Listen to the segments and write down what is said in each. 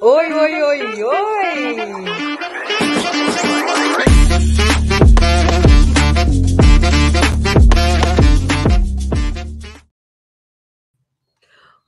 Oi, oi, oi, oi!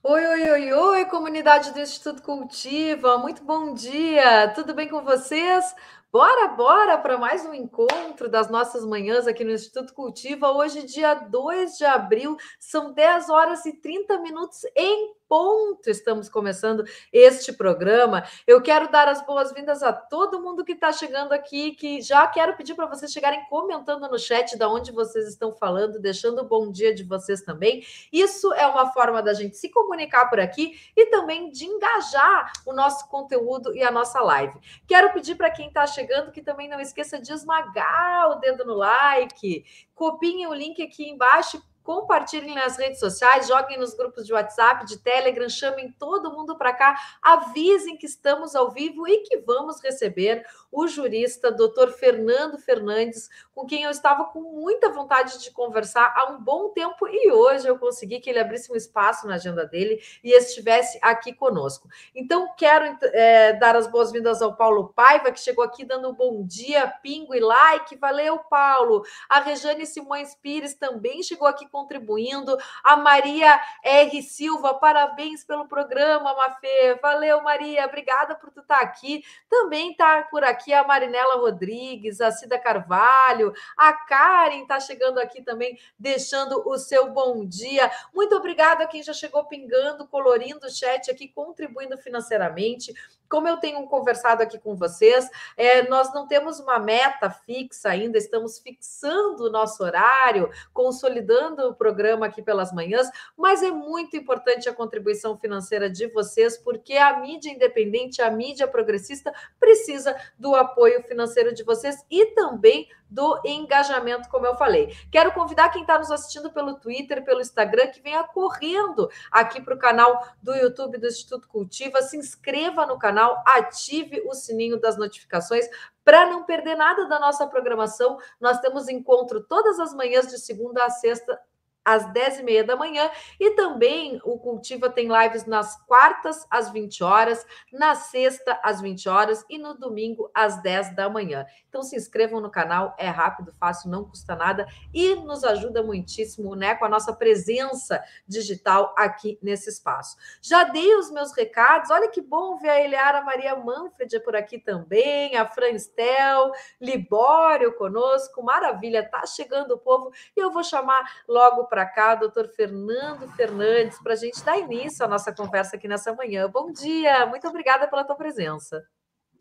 Oi, oi, oi, oi, comunidade do Instituto Cultiva, muito bom dia, tudo bem com vocês? Bora, bora para mais um encontro das nossas manhãs aqui no Instituto Cultiva. Hoje, dia 2 de abril, são 10 horas e 30 minutos em ponto estamos começando este programa. Eu quero dar as boas-vindas a todo mundo que está chegando aqui, que já quero pedir para vocês chegarem comentando no chat da onde vocês estão falando, deixando o bom dia de vocês também. Isso é uma forma da gente se comunicar por aqui e também de engajar o nosso conteúdo e a nossa live. Quero pedir para quem está chegando que também não esqueça de esmagar o dedo no like, copiem o link aqui embaixo compartilhem nas redes sociais, joguem nos grupos de WhatsApp, de Telegram, chamem todo mundo para cá, avisem que estamos ao vivo e que vamos receber o jurista Dr. Fernando Fernandes, com quem eu estava com muita vontade de conversar há um bom tempo e hoje eu consegui que ele abrisse um espaço na agenda dele e estivesse aqui conosco. Então, quero é, dar as boas-vindas ao Paulo Paiva, que chegou aqui dando um bom dia, pingo e like. Valeu, Paulo. A Rejane Simões Pires também chegou aqui com contribuindo. A Maria R. Silva, parabéns pelo programa, Mafê. Valeu, Maria. Obrigada por tu estar tá aqui. Também tá por aqui a Marinela Rodrigues, a Cida Carvalho, a Karen tá chegando aqui também, deixando o seu bom dia. Muito obrigada a quem já chegou pingando, colorindo o chat aqui, contribuindo financeiramente. Como eu tenho conversado aqui com vocês, é, nós não temos uma meta fixa ainda, estamos fixando o nosso horário, consolidando fazendo o programa aqui pelas manhãs, mas é muito importante a contribuição financeira de vocês, porque a mídia independente, a mídia progressista, precisa do apoio financeiro de vocês e também do engajamento, como eu falei. Quero convidar quem está nos assistindo pelo Twitter, pelo Instagram, que venha correndo aqui para o canal do YouTube do Instituto Cultiva, se inscreva no canal, ative o sininho das notificações para não perder nada da nossa programação, nós temos encontro todas as manhãs de segunda a sexta, às 10h30 da manhã. E também o Cultiva tem lives nas quartas, às 20 horas, na sexta, às 20 horas e no domingo, às 10 da manhã. Então se inscrevam no canal, é rápido, fácil, não custa nada e nos ajuda muitíssimo né, com a nossa presença digital aqui nesse espaço. Já dei os meus recados, olha que bom ver a Eliara Maria Manfred por aqui também, a Fran Stel, Libório conosco, maravilha, tá chegando o povo e eu vou chamar logo para cá, doutor Fernando Fernandes, para a gente dar início à nossa conversa aqui nessa manhã. Bom dia, muito obrigada pela tua presença.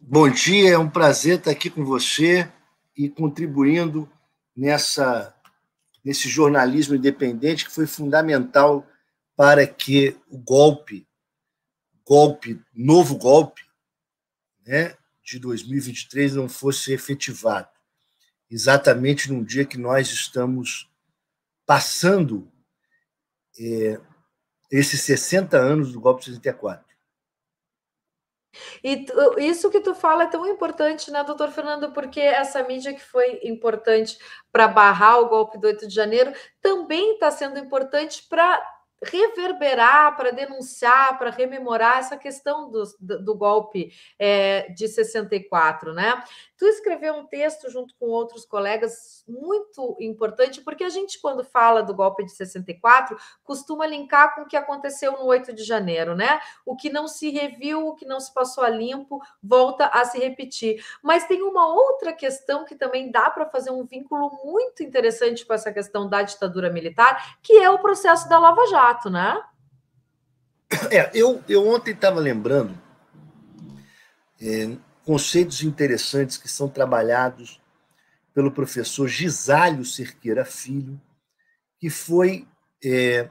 Bom dia, é um prazer estar aqui com você e contribuindo nessa nesse jornalismo independente que foi fundamental para que o golpe, golpe, novo golpe, né, de 2023 não fosse efetivado. Exatamente num dia que nós estamos passando é, esses 60 anos do golpe de 64. E isso que tu fala é tão importante, né, doutor Fernando? Porque essa mídia que foi importante para barrar o golpe do 8 de janeiro também está sendo importante para reverberar, para denunciar, para rememorar essa questão do, do golpe é, de 64, né? tu escreveu um texto junto com outros colegas muito importante, porque a gente, quando fala do golpe de 64, costuma linkar com o que aconteceu no 8 de janeiro, né? O que não se reviu, o que não se passou a limpo, volta a se repetir. Mas tem uma outra questão que também dá para fazer um vínculo muito interessante com essa questão da ditadura militar, que é o processo da Lava Jato, né? É, eu, eu ontem estava lembrando. É conceitos interessantes que são trabalhados pelo professor Gisalho Cerqueira Filho, que foi é,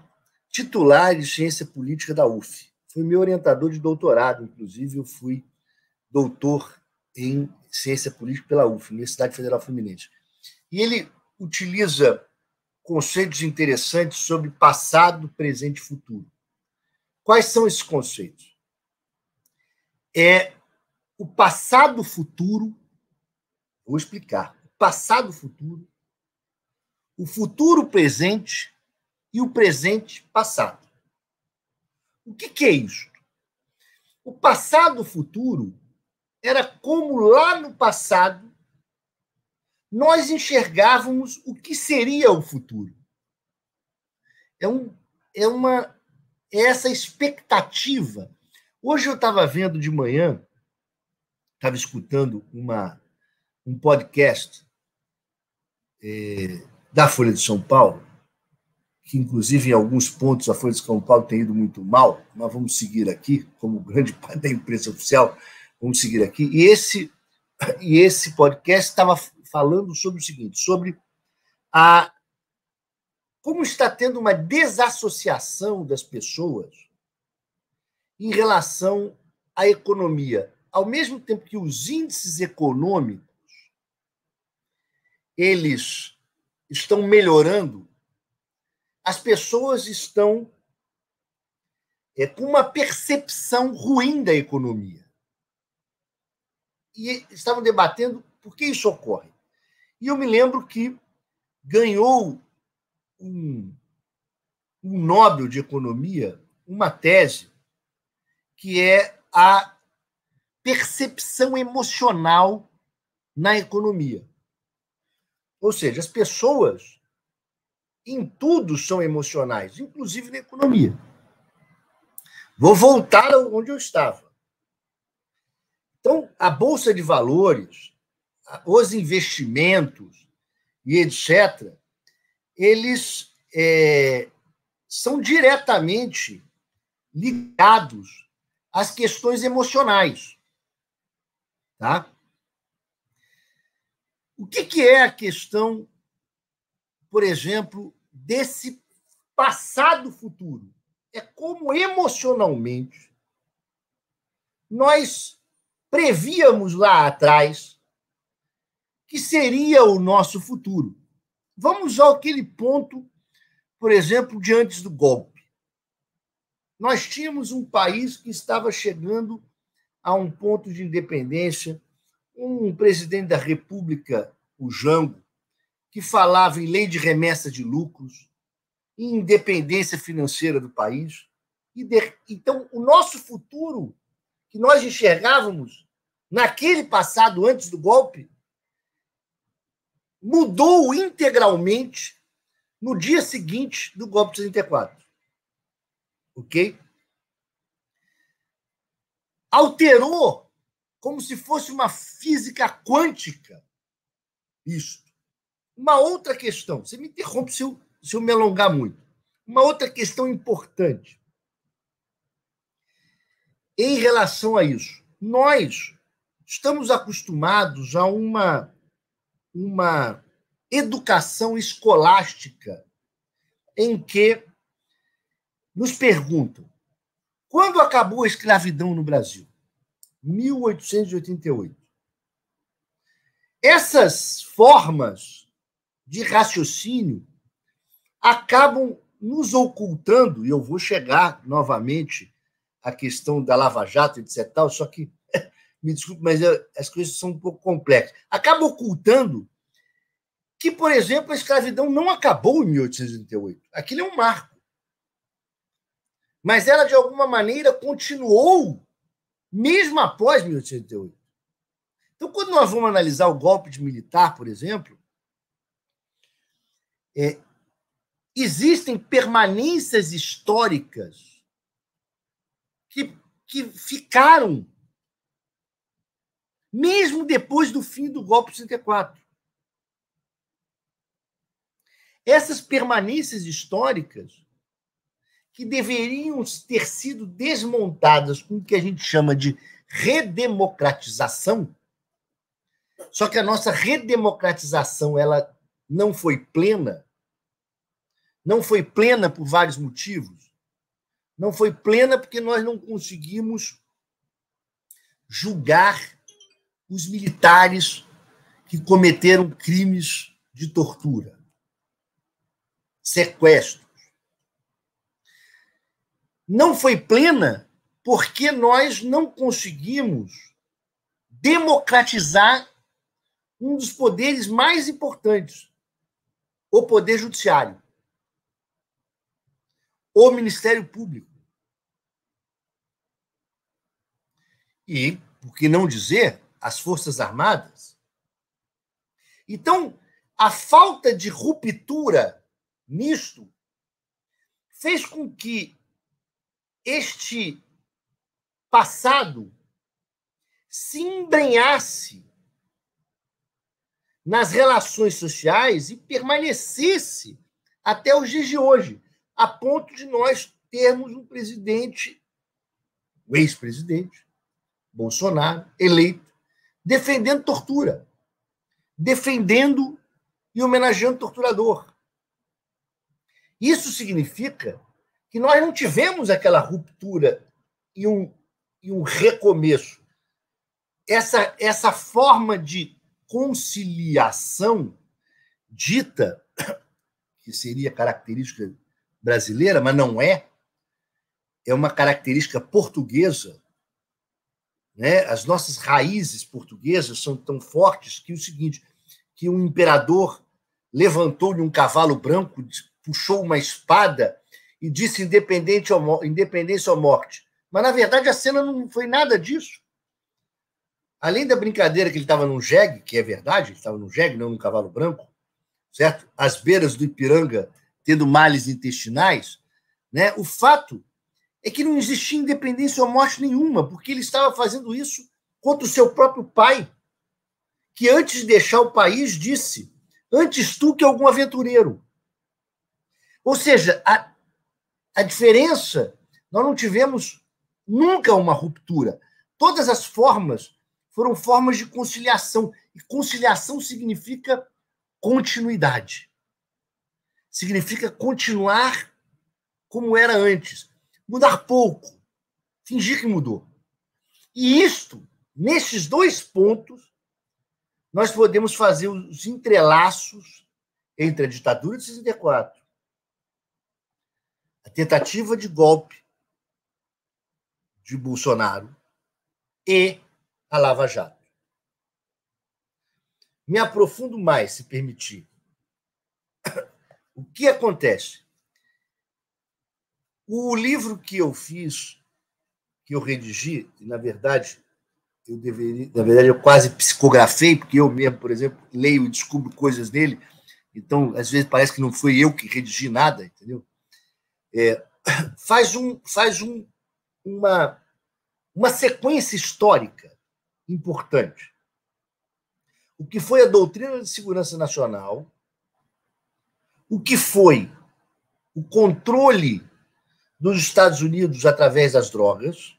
titular de Ciência Política da UF. Foi meu orientador de doutorado, inclusive, eu fui doutor em Ciência Política pela UF, Universidade Federal Fluminense. E ele utiliza conceitos interessantes sobre passado, presente e futuro. Quais são esses conceitos? É o passado futuro, vou explicar, o passado futuro, o futuro presente e o presente passado. O que, que é isso? O passado futuro era como lá no passado nós enxergávamos o que seria o futuro. É, um, é uma é essa expectativa. Hoje eu estava vendo de manhã estava escutando uma, um podcast é, da Folha de São Paulo, que inclusive em alguns pontos a Folha de São Paulo tem ido muito mal, mas vamos seguir aqui, como grande parte da imprensa oficial, vamos seguir aqui. E esse, e esse podcast estava falando sobre o seguinte, sobre a como está tendo uma desassociação das pessoas em relação à economia ao mesmo tempo que os índices econômicos eles estão melhorando, as pessoas estão é, com uma percepção ruim da economia. E estavam debatendo por que isso ocorre. E eu me lembro que ganhou um, um Nobel de Economia uma tese que é a percepção emocional na economia. Ou seja, as pessoas em tudo são emocionais, inclusive na economia. Vou voltar onde eu estava. Então, a bolsa de valores, os investimentos e etc., eles é, são diretamente ligados às questões emocionais. Tá? O que, que é a questão, por exemplo, desse passado futuro? É como emocionalmente nós prevíamos lá atrás que seria o nosso futuro. Vamos ao aquele ponto, por exemplo, de antes do golpe. Nós tínhamos um país que estava chegando a um ponto de independência um presidente da República, o Jango, que falava em lei de remessa de lucros, em independência financeira do país. E de... Então, o nosso futuro, que nós enxergávamos naquele passado, antes do golpe, mudou integralmente no dia seguinte do golpe de 64. Ok? alterou como se fosse uma física quântica isto. Uma outra questão, você me interrompe se eu, se eu me alongar muito. Uma outra questão importante em relação a isso. Nós estamos acostumados a uma, uma educação escolástica em que nos perguntam quando acabou a escravidão no Brasil? 1888. Essas formas de raciocínio acabam nos ocultando, e eu vou chegar novamente à questão da Lava Jato, etc. Tal, só que, me desculpe, mas eu, as coisas são um pouco complexas. Acaba ocultando que, por exemplo, a escravidão não acabou em 1888. Aquilo é um marco. Mas ela, de alguma maneira, continuou, mesmo após 1888. Então, quando nós vamos analisar o golpe de militar, por exemplo, é, existem permanências históricas que, que ficaram mesmo depois do fim do golpe de 64. Essas permanências históricas que deveriam ter sido desmontadas com o que a gente chama de redemocratização. Só que a nossa redemocratização ela não foi plena. Não foi plena por vários motivos. Não foi plena porque nós não conseguimos julgar os militares que cometeram crimes de tortura, sequestro, não foi plena porque nós não conseguimos democratizar um dos poderes mais importantes, o poder judiciário, o Ministério Público. E, por que não dizer, as Forças Armadas. Então, a falta de ruptura nisto fez com que este passado se embrenhasse nas relações sociais e permanecesse até os dias de hoje, a ponto de nós termos um presidente, o ex-presidente, Bolsonaro, eleito, defendendo tortura, defendendo e homenageando torturador. Isso significa que nós não tivemos aquela ruptura e um, e um recomeço. Essa, essa forma de conciliação dita, que seria característica brasileira, mas não é, é uma característica portuguesa. Né? As nossas raízes portuguesas são tão fortes que é o seguinte, que um imperador levantou-lhe um cavalo branco, puxou uma espada e disse independente ou, independência ou morte. Mas, na verdade, a cena não foi nada disso. Além da brincadeira que ele estava num jegue, que é verdade, ele estava num jegue, não num cavalo branco, certo? Às beiras do Ipiranga, tendo males intestinais, né? o fato é que não existia independência ou morte nenhuma, porque ele estava fazendo isso contra o seu próprio pai, que antes de deixar o país disse: Antes tu que algum aventureiro. Ou seja, a, a diferença, nós não tivemos nunca uma ruptura. Todas as formas foram formas de conciliação. E conciliação significa continuidade. Significa continuar como era antes. Mudar pouco. Fingir que mudou. E isto, nesses dois pontos, nós podemos fazer os entrelaços entre a ditadura de 64 a tentativa de golpe de Bolsonaro e a Lava Jato. Me aprofundo mais, se permitir. O que acontece? O livro que eu fiz, que eu redigi, e na verdade eu deveria, na verdade eu quase psicografei, porque eu mesmo, por exemplo, leio e descubro coisas nele, então às vezes parece que não foi eu que redigi nada, entendeu? é, faz, um, faz um, uma, uma sequência histórica importante. O que foi a doutrina de segurança nacional, o que foi o controle dos Estados Unidos através das drogas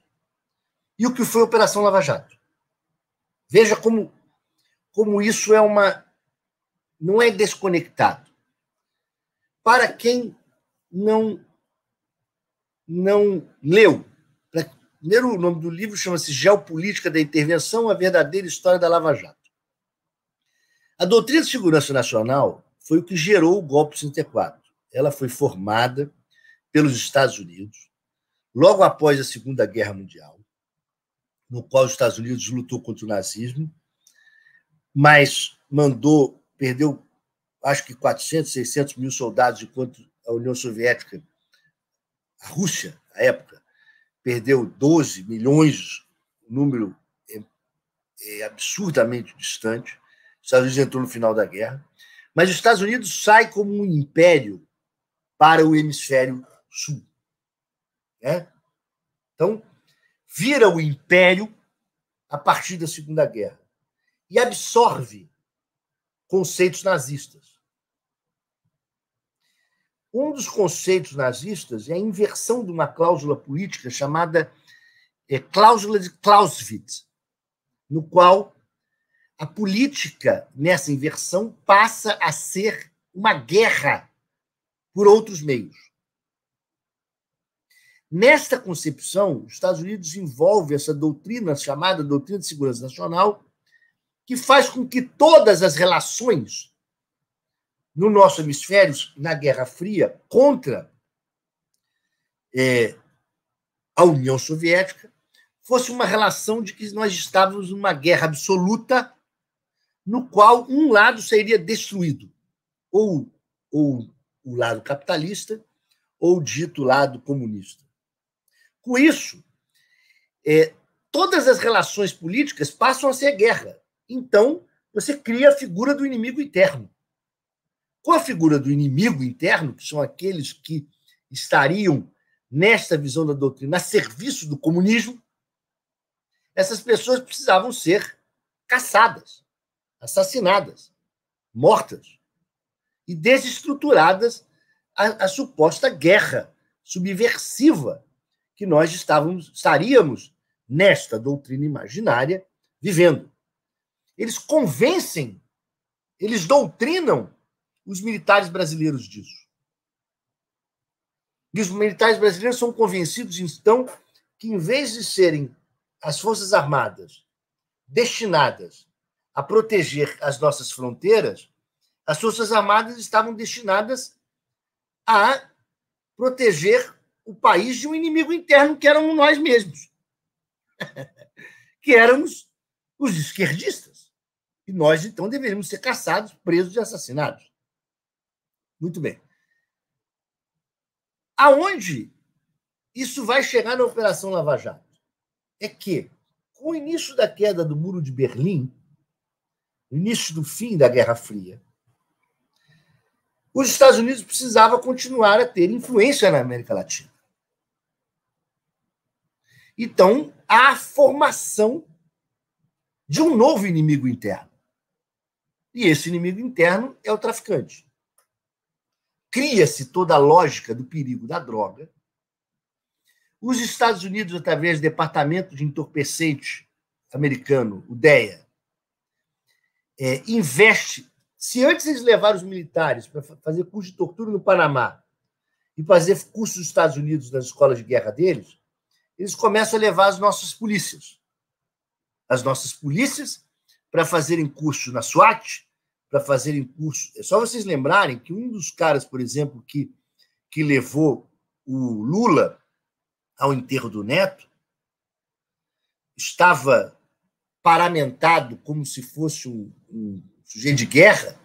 e o que foi a Operação Lava Jato. Veja como, como isso é uma. não é desconectado. Para quem não não leu. Primeiro, o nome do livro chama-se Geopolítica da Intervenção, a verdadeira história da Lava Jato. A doutrina de segurança nacional foi o que gerou o golpe de 64. Ela foi formada pelos Estados Unidos logo após a Segunda Guerra Mundial, no qual os Estados Unidos lutou contra o nazismo, mas mandou, perdeu acho que 400, 600 mil soldados, enquanto a União Soviética a Rússia, à época, perdeu 12 milhões, um número é, é absurdamente distante. Os Estados Unidos entrou no final da guerra. Mas os Estados Unidos sai como um império para o hemisfério sul. Né? Então, vira o império a partir da Segunda Guerra e absorve conceitos nazistas. Um dos conceitos nazistas é a inversão de uma cláusula política chamada é, cláusula de Clausewitz, no qual a política, nessa inversão, passa a ser uma guerra por outros meios. Nesta concepção, os Estados Unidos envolve essa doutrina chamada doutrina de segurança nacional, que faz com que todas as relações no nosso hemisfério, na Guerra Fria, contra é, a União Soviética, fosse uma relação de que nós estávamos numa guerra absoluta, no qual um lado seria destruído, ou, ou o lado capitalista, ou dito lado comunista. Com isso, é, todas as relações políticas passam a ser guerra. Então, você cria a figura do inimigo interno. Com a figura do inimigo interno, que são aqueles que estariam, nesta visão da doutrina, a serviço do comunismo, essas pessoas precisavam ser caçadas, assassinadas, mortas e desestruturadas a, a suposta guerra subversiva que nós estávamos, estaríamos nesta doutrina imaginária vivendo. Eles convencem, eles doutrinam os militares brasileiros disso. E os militares brasileiros são convencidos, então, que em vez de serem as Forças Armadas destinadas a proteger as nossas fronteiras, as Forças Armadas estavam destinadas a proteger o país de um inimigo interno que éramos nós mesmos, que éramos os esquerdistas. E nós, então, deveríamos ser caçados, presos e assassinados. Muito bem. Aonde isso vai chegar na Operação Lava Jato? É que, com o início da queda do Muro de Berlim, o início do fim da Guerra Fria, os Estados Unidos precisavam continuar a ter influência na América Latina. Então, há a formação de um novo inimigo interno. E esse inimigo interno é o traficante cria-se toda a lógica do perigo da droga. Os Estados Unidos, através do Departamento de Entorpecentes americano, o DEA, é, investe. Se antes eles levaram os militares para fazer curso de tortura no Panamá e fazer curso nos Estados Unidos nas escolas de guerra deles, eles começam a levar as nossas polícias. As nossas polícias para fazerem curso na SWAT, para fazerem curso. É só vocês lembrarem que um dos caras, por exemplo, que, que levou o Lula ao enterro do Neto estava paramentado como se fosse um, um sujeito de guerra,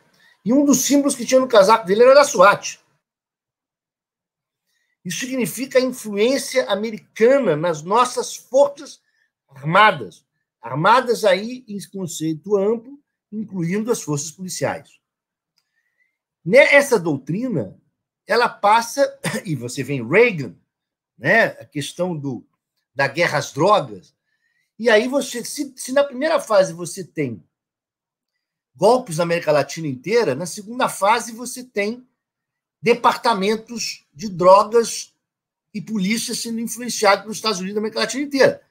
e um dos símbolos que tinha no casaco dele era da SWAT. Isso significa a influência americana nas nossas forças armadas. Armadas aí em conceito amplo, incluindo as forças policiais. Essa doutrina, ela passa, e você vê em Reagan, né, a questão do, da guerra às drogas, e aí você, se, se na primeira fase você tem golpes na América Latina inteira, na segunda fase você tem departamentos de drogas e polícia sendo influenciados pelos Estados Unidos da América Latina inteira.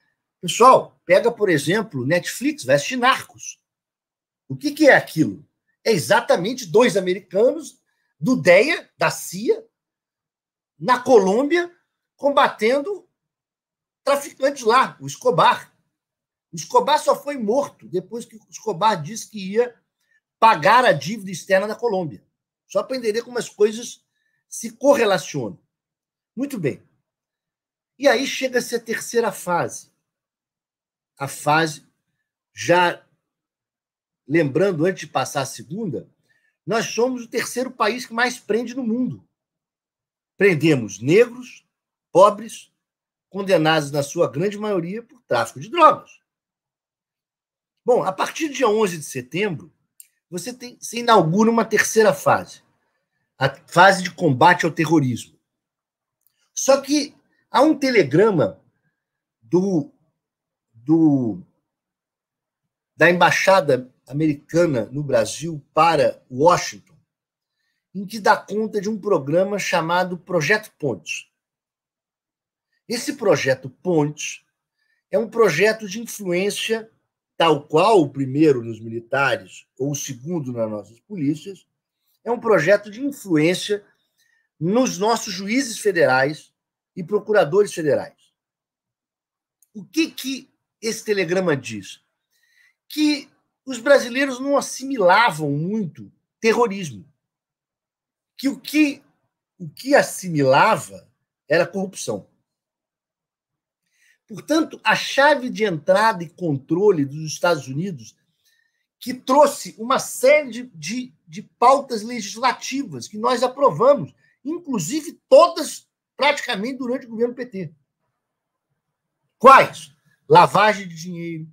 Pessoal, pega, por exemplo, Netflix, vai assistir Narcos. O que, que é aquilo? É exatamente dois americanos do DEA, da CIA, na Colômbia, combatendo traficantes lá, o Escobar. O Escobar só foi morto depois que o Escobar disse que ia pagar a dívida externa da Colômbia. Só para entender como as coisas se correlacionam. Muito bem. E aí chega-se a terceira fase. A fase já lembrando antes de passar a segunda, nós somos o terceiro país que mais prende no mundo. Prendemos negros, pobres, condenados na sua grande maioria por tráfico de drogas. Bom, a partir do dia 11 de setembro, você tem, se inaugura uma terceira fase, a fase de combate ao terrorismo. Só que há um telegrama do, do da embaixada americana no Brasil para Washington, em que dá conta de um programa chamado Projeto Pontes. Esse projeto Pontes é um projeto de influência, tal qual o primeiro nos militares ou o segundo nas nossas polícias, é um projeto de influência nos nossos juízes federais e procuradores federais. O que, que esse telegrama diz? Que os brasileiros não assimilavam muito terrorismo. Que o que, o que assimilava era corrupção. Portanto, a chave de entrada e controle dos Estados Unidos, que trouxe uma série de, de, de pautas legislativas que nós aprovamos, inclusive todas praticamente durante o governo PT. Quais? Lavagem de dinheiro,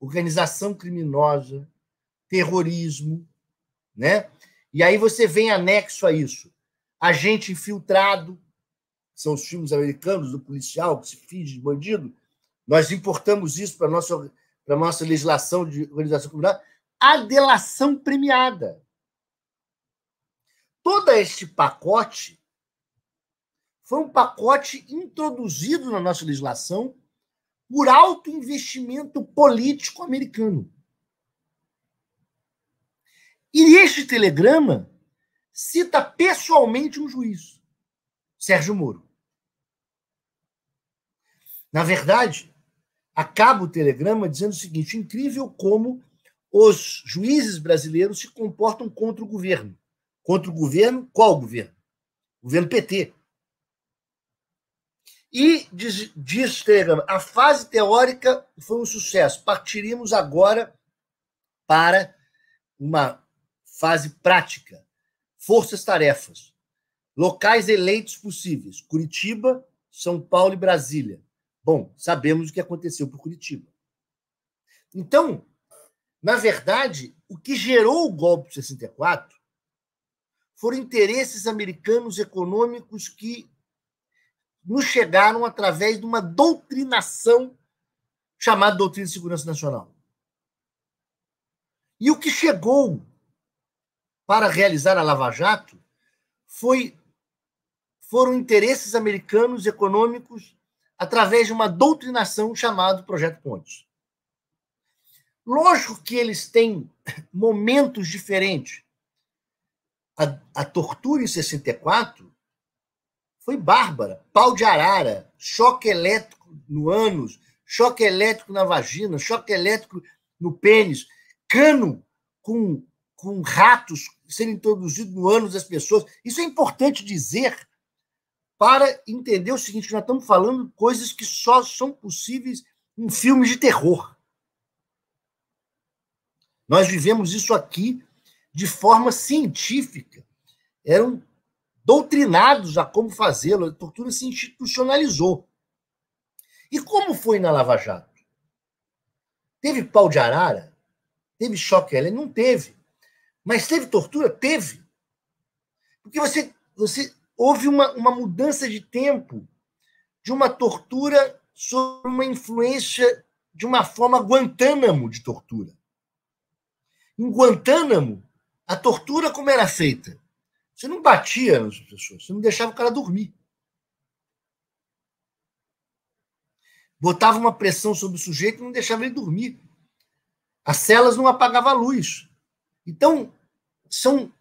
organização criminosa, terrorismo, né? E aí você vem anexo a isso, agente infiltrado, são os filmes americanos do policial que se finge de bandido. Nós importamos isso para nossa para nossa legislação de organização criminal, a delação premiada. Todo este pacote foi um pacote introduzido na nossa legislação por alto investimento político americano. E este telegrama cita pessoalmente um juiz, Sérgio Moro. Na verdade, acaba o telegrama dizendo o seguinte: incrível como os juízes brasileiros se comportam contra o governo. Contra o governo, qual governo? O governo PT, e diz, diz a fase teórica foi um sucesso. Partiríamos agora para uma fase prática. Forças-tarefas. Locais eleitos possíveis: Curitiba, São Paulo e Brasília. Bom, sabemos o que aconteceu por Curitiba. Então, na verdade, o que gerou o golpe de 64 foram interesses americanos econômicos que nos chegaram através de uma doutrinação chamada Doutrina de Segurança Nacional. E o que chegou para realizar a Lava Jato foi, foram interesses americanos econômicos através de uma doutrinação chamada Projeto Pontes. Lógico que eles têm momentos diferentes. A, a tortura em 64 foi bárbara. Pau de arara, choque elétrico no ânus, choque elétrico na vagina, choque elétrico no pênis, cano com, com ratos sendo introduzido no ânus das pessoas. Isso é importante dizer para entender o seguinte: nós estamos falando coisas que só são possíveis em filmes de terror. Nós vivemos isso aqui de forma científica. Eram doutrinados a como fazê-lo, a tortura se institucionalizou. E como foi na Lava Jato? Teve pau de arara? Teve choque ele Não teve. Mas teve tortura? Teve. Porque você, você houve uma, uma mudança de tempo de uma tortura sobre uma influência de uma forma Guantánamo de tortura. Em Guantánamo, a tortura como era feita? Você não batia nos pessoas, você não deixava o cara dormir. Botava uma pressão sobre o sujeito e não deixava ele dormir. As celas não apagavam a luz. Então, são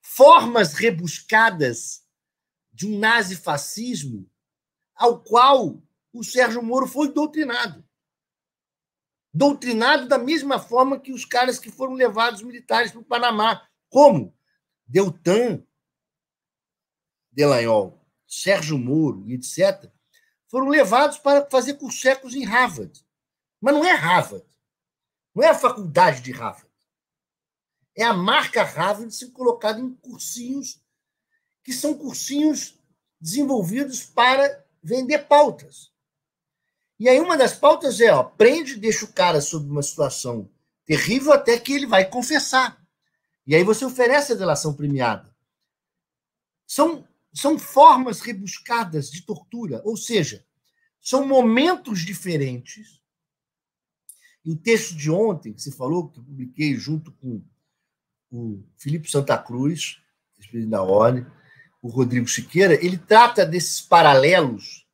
formas rebuscadas de um nazifascismo ao qual o Sérgio Moro foi doutrinado. Doutrinado da mesma forma que os caras que foram levados militares para o Panamá. Como? Deltan Delanhol, Sérgio Moro e etc., foram levados para fazer cursos em Harvard. Mas não é Harvard. Não é a faculdade de Harvard. É a marca Harvard se colocada em cursinhos que são cursinhos desenvolvidos para vender pautas. E aí uma das pautas é, ó, prende, deixa o cara sob uma situação terrível até que ele vai confessar. E aí você oferece a delação premiada. São, são formas rebuscadas de tortura, ou seja, são momentos diferentes. E o texto de ontem, que você falou, que eu publiquei junto com o Filipe Santa Cruz, presidente da o Rodrigo Siqueira, ele trata desses paralelos,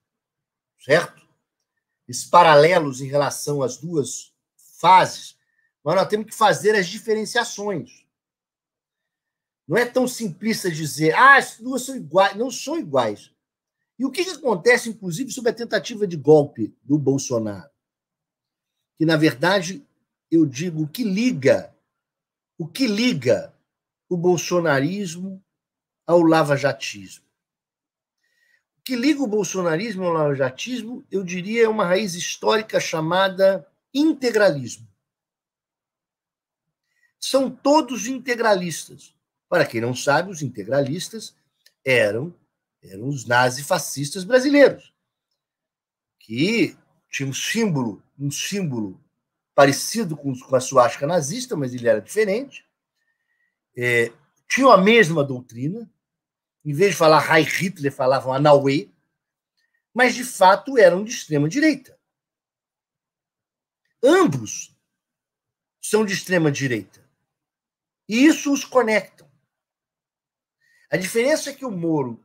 certo? Esses paralelos em relação às duas fases, mas nós temos que fazer as diferenciações. Não é tão simplista dizer, ah, as duas são iguais. Não são iguais. E o que, que acontece, inclusive, sobre a tentativa de golpe do Bolsonaro? Que, na verdade, eu digo, o que liga, o que liga o bolsonarismo ao lavajatismo? O que liga o bolsonarismo ao lavajatismo, eu diria, é uma raiz histórica chamada integralismo. São todos integralistas. Para quem não sabe, os integralistas eram, eram os nazifascistas brasileiros, que tinham um símbolo, um símbolo parecido com, com a suástica nazista, mas ele era diferente. É, tinham a mesma doutrina, em vez de falar Heil Hitler, falavam Anauê, mas de fato eram de extrema direita. Ambos são de extrema direita. E isso os conecta. A diferença é que o Moro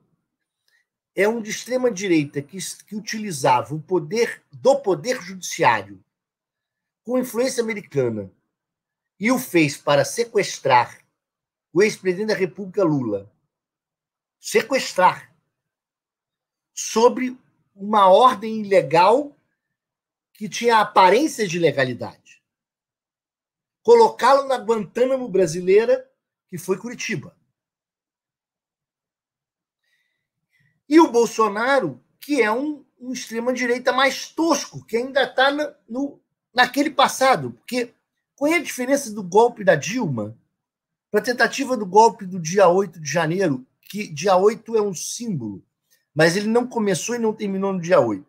é um de extrema direita que, que utilizava o poder do poder judiciário com influência americana e o fez para sequestrar o ex-presidente da República Lula. Sequestrar sobre uma ordem ilegal que tinha aparência de legalidade. Colocá-lo na Guantánamo brasileira, que foi Curitiba. E o Bolsonaro, que é um, um extrema-direita mais tosco, que ainda está na, no, naquele passado. Porque qual é a diferença do golpe da Dilma para a tentativa do golpe do dia 8 de janeiro, que dia 8 é um símbolo, mas ele não começou e não terminou no dia 8?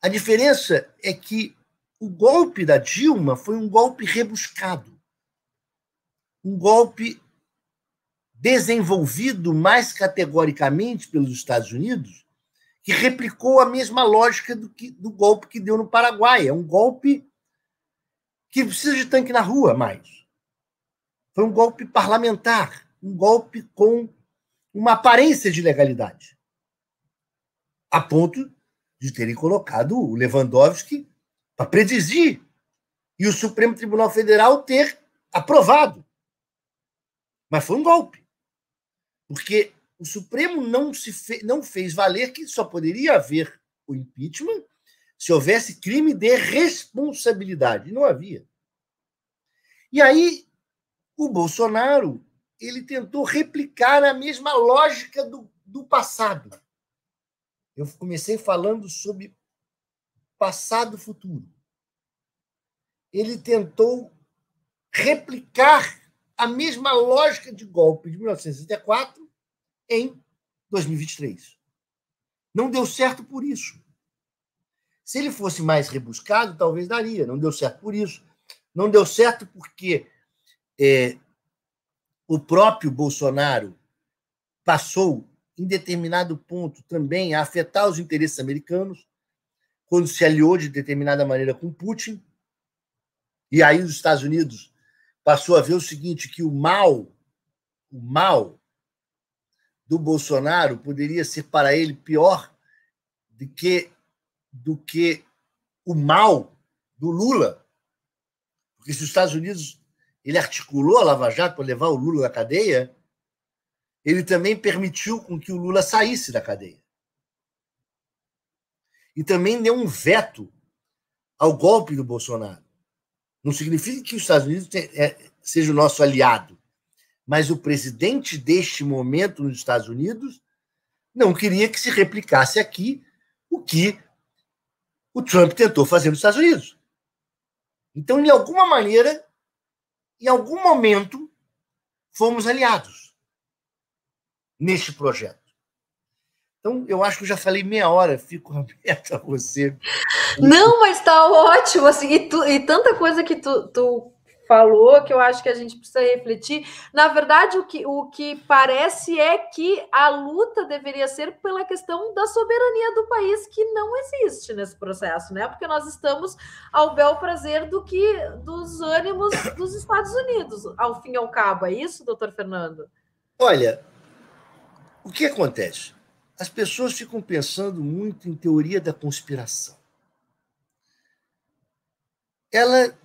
A diferença é que o golpe da Dilma foi um golpe rebuscado. Um golpe desenvolvido mais categoricamente pelos Estados Unidos, que replicou a mesma lógica do, que, do golpe que deu no Paraguai. É um golpe que precisa de tanque na rua mais. Foi um golpe parlamentar, um golpe com uma aparência de legalidade, a ponto de terem colocado o Lewandowski para predizir e o Supremo Tribunal Federal ter aprovado. Mas foi um golpe. Porque o Supremo não, se fe não fez valer que só poderia haver o impeachment se houvesse crime de responsabilidade. Não havia. E aí o Bolsonaro ele tentou replicar a mesma lógica do, do passado. Eu comecei falando sobre passado futuro. Ele tentou replicar a mesma lógica de golpe de 1964 em 2023. Não deu certo por isso. Se ele fosse mais rebuscado, talvez daria. Não deu certo por isso. Não deu certo porque é, o próprio Bolsonaro passou, em determinado ponto, também a afetar os interesses americanos, quando se aliou de determinada maneira com Putin. E aí os Estados Unidos passou a ver o seguinte, que o mal, o mal do Bolsonaro poderia ser para ele pior do que do que o mal do Lula. Porque se os Estados Unidos ele articulou a Lava Jato para levar o Lula da cadeia, ele também permitiu com que o Lula saísse da cadeia. E também deu um veto ao golpe do Bolsonaro. Não significa que os Estados Unidos é, seja o nosso aliado, mas o presidente deste momento nos Estados Unidos não queria que se replicasse aqui o que o Trump tentou fazer nos Estados Unidos. Então, de alguma maneira, em algum momento, fomos aliados neste projeto. Então, eu acho que eu já falei meia hora, fico aberto a você. Não, mas está ótimo, assim, e, tu, e tanta coisa que tu, tu, falou que eu acho que a gente precisa refletir. Na verdade, o que, o que parece é que a luta deveria ser pela questão da soberania do país, que não existe nesse processo, né? Porque nós estamos ao bel prazer do que dos ânimos dos Estados Unidos, ao fim e ao cabo. É isso, doutor Fernando? Olha, o que acontece? as pessoas ficam pensando muito em teoria da conspiração. Ela,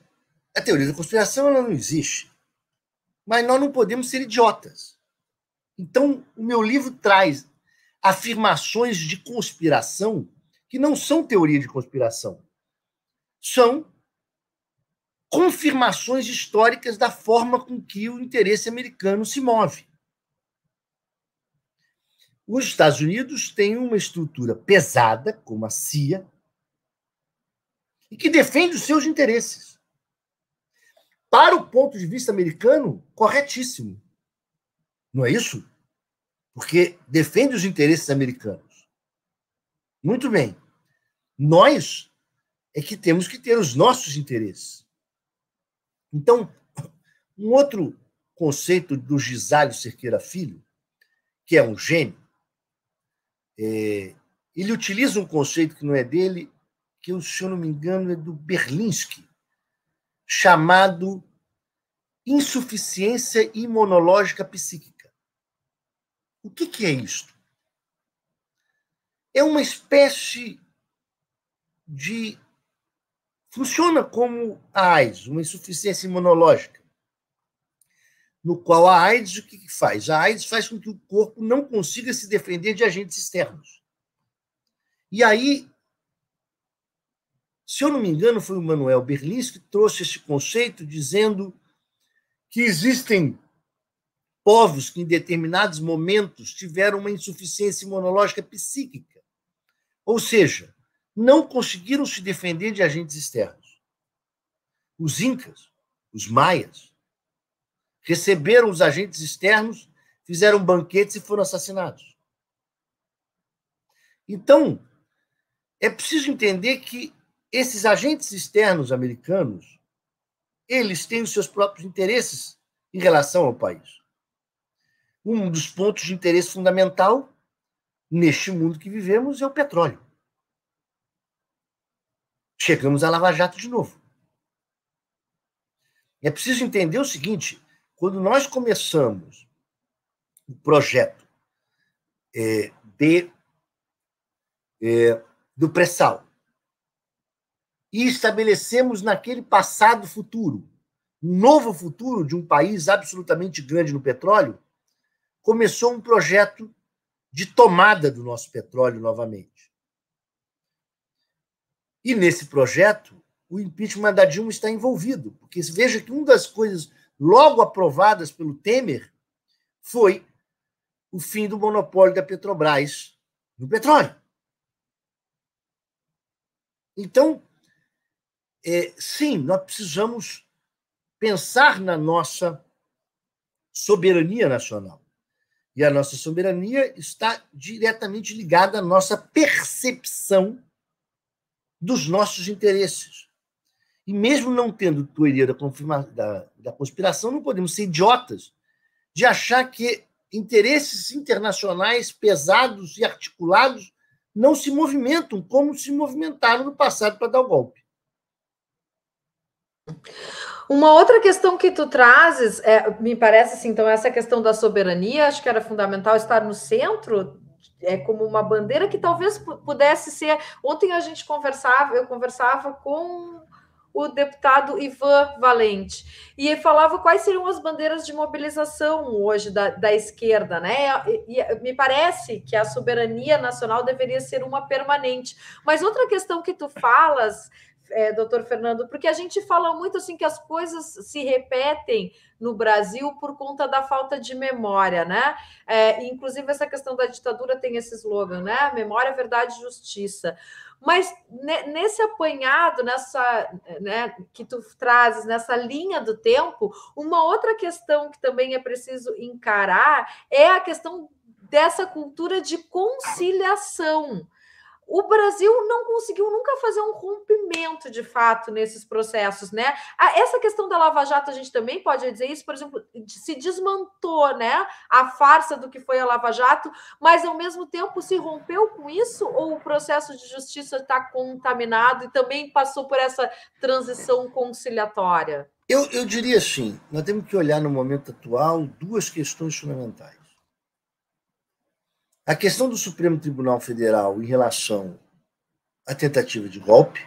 a teoria da conspiração ela não existe, mas nós não podemos ser idiotas. Então, o meu livro traz afirmações de conspiração que não são teoria de conspiração, são confirmações históricas da forma com que o interesse americano se move. Os Estados Unidos têm uma estrutura pesada, como a CIA, e que defende os seus interesses. Para o ponto de vista americano, corretíssimo. Não é isso? Porque defende os interesses americanos. Muito bem. Nós é que temos que ter os nossos interesses. Então, um outro conceito do Gisalho Cerqueira Filho, que é um gênio, é, ele utiliza um conceito que não é dele, que, se eu não me engano, é do Berlinski, chamado insuficiência imunológica psíquica. O que, que é isto? É uma espécie de. Funciona como a AIDS, uma insuficiência imunológica no qual a AIDS o que faz? A AIDS faz com que o corpo não consiga se defender de agentes externos. E aí, se eu não me engano, foi o Manuel Berlins que trouxe esse conceito dizendo que existem povos que em determinados momentos tiveram uma insuficiência imunológica psíquica. Ou seja, não conseguiram se defender de agentes externos. Os incas, os maias, receberam os agentes externos, fizeram banquetes e foram assassinados. Então, é preciso entender que esses agentes externos americanos, eles têm os seus próprios interesses em relação ao país. Um dos pontos de interesse fundamental neste mundo que vivemos é o petróleo. Chegamos à Lava Jato de novo. É preciso entender o seguinte: quando nós começamos o projeto é, de, é, do pré-sal e estabelecemos naquele passado futuro um novo futuro de um país absolutamente grande no petróleo, começou um projeto de tomada do nosso petróleo novamente. E nesse projeto, o impeachment da Dilma está envolvido, porque veja que uma das coisas logo aprovadas pelo Temer, foi o fim do monopólio da Petrobras no petróleo. Então, é, sim, nós precisamos pensar na nossa soberania nacional. E a nossa soberania está diretamente ligada à nossa percepção dos nossos interesses. E mesmo não tendo teoria da, confirma, da, da conspiração, não podemos ser idiotas de achar que interesses internacionais pesados e articulados não se movimentam como se movimentaram no passado para dar o golpe. Uma outra questão que tu trazes, é, me parece assim, então essa questão da soberania, acho que era fundamental estar no centro, é como uma bandeira que talvez pudesse ser. Ontem a gente conversava, eu conversava com o deputado Ivan Valente. E ele falava quais seriam as bandeiras de mobilização hoje da, da esquerda, né? E, e, me parece que a soberania nacional deveria ser uma permanente. Mas outra questão que tu falas, é, doutor Fernando, porque a gente fala muito assim que as coisas se repetem no Brasil por conta da falta de memória, né? É, inclusive, essa questão da ditadura tem esse slogan, né? Memória, verdade e justiça. Mas nesse apanhado, nessa né, que tu trazes, nessa linha do tempo, uma outra questão que também é preciso encarar é a questão dessa cultura de conciliação o Brasil não conseguiu nunca fazer um rompimento de fato nesses processos, né? Essa questão da Lava Jato, a gente também pode dizer isso, por exemplo, se desmantou, né? A farsa do que foi a Lava Jato, mas ao mesmo tempo se rompeu com isso ou o processo de justiça está contaminado e também passou por essa transição conciliatória? Eu, eu diria sim, nós temos que olhar no momento atual duas questões fundamentais. A questão do Supremo Tribunal Federal em relação à tentativa de golpe